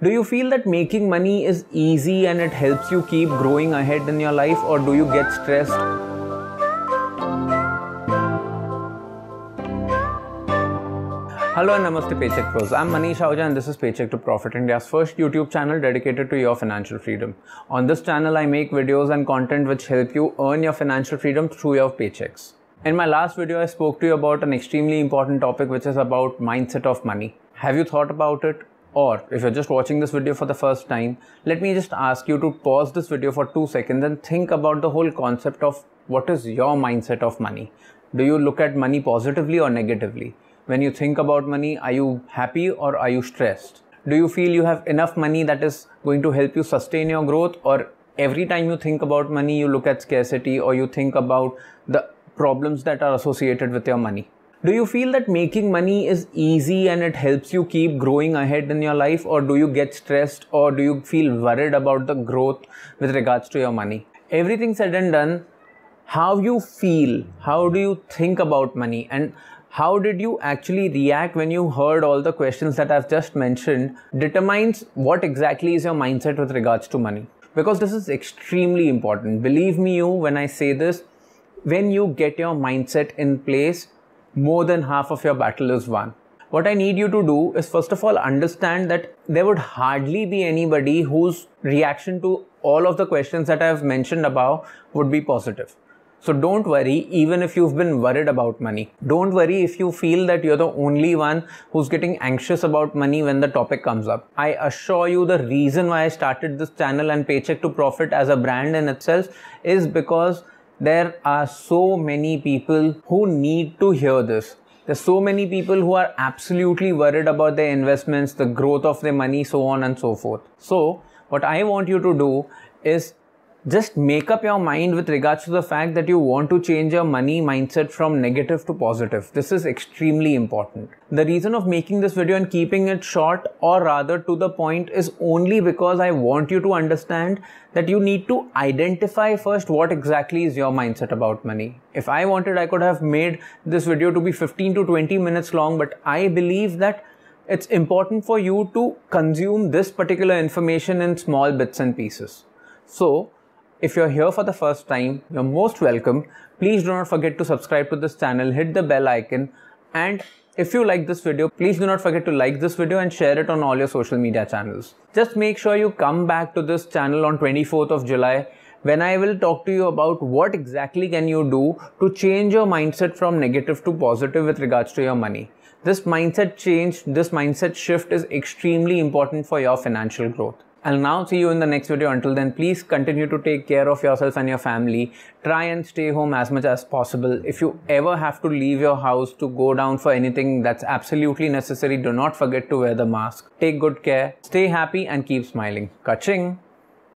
Do you feel that making money is easy and it helps you keep growing ahead in your life, or do you get stressed? Hello and Namaste Paycheck Pros. I'm Manish Ahuja and this is Paycheck to Profit India's first YouTube channel dedicated to your financial freedom. On this channel, I make videos and content which help you earn your financial freedom through your paychecks. In my last video, I spoke to you about an extremely important topic which is about mindset of money. Have you thought about it? or if you're just watching this video for the first time, let me just ask you to pause this video for two seconds and think about the whole concept of what is your mindset of money. Do you look at money positively or negatively? When you think about money, are you happy or are you stressed? Do you feel you have enough money that is going to help you sustain your growth or every time you think about money, you look at scarcity or you think about the problems that are associated with your money? Do you feel that making money is easy and it helps you keep growing ahead in your life, or do you get stressed or do you feel worried about the growth with regards to your money? Everything said and done, how you feel, how do you think about money, and how did you actually react when you heard all the questions that I've just mentioned determines what exactly is your mindset with regards to money. Because this is extremely important. Believe me, you, when I say this, when you get your mindset in place, more than half of your battle is won. What I need you to do is first of all understand that there would hardly be anybody whose reaction to all of the questions that I have mentioned above would be positive. So don't worry even if you've been worried about money. Don't worry if you feel that you're the only one who's getting anxious about money when the topic comes up. I assure you the reason why I started this channel and Paycheck to Profit as a brand in itself is because there are so many people who need to hear this. There's so many people who are absolutely worried about their investments, the growth of their money, so on and so forth. So, what I want you to do is just make up your mind with regards to the fact that you want to change your money mindset from negative to positive. This is extremely important. The reason of making this video and keeping it short or rather to the point is only because I want you to understand that you need to identify first what exactly is your mindset about money. If I wanted, I could have made this video to be 15 to 20 minutes long, but I believe that it's important for you to consume this particular information in small bits and pieces. So, if you're here for the first time, you're most welcome. Please do not forget to subscribe to this channel, hit the bell icon and if you like this video, please do not forget to like this video and share it on all your social media channels. Just make sure you come back to this channel on 24th of July when I will talk to you about what exactly can you do to change your mindset from negative to positive with regards to your money. This mindset change, this mindset shift is extremely important for your financial growth. I'll now see you in the next video. Until then, please continue to take care of yourself and your family. Try and stay home as much as possible. If you ever have to leave your house to go down for anything that's absolutely necessary, do not forget to wear the mask. Take good care, stay happy, and keep smiling. Kaching!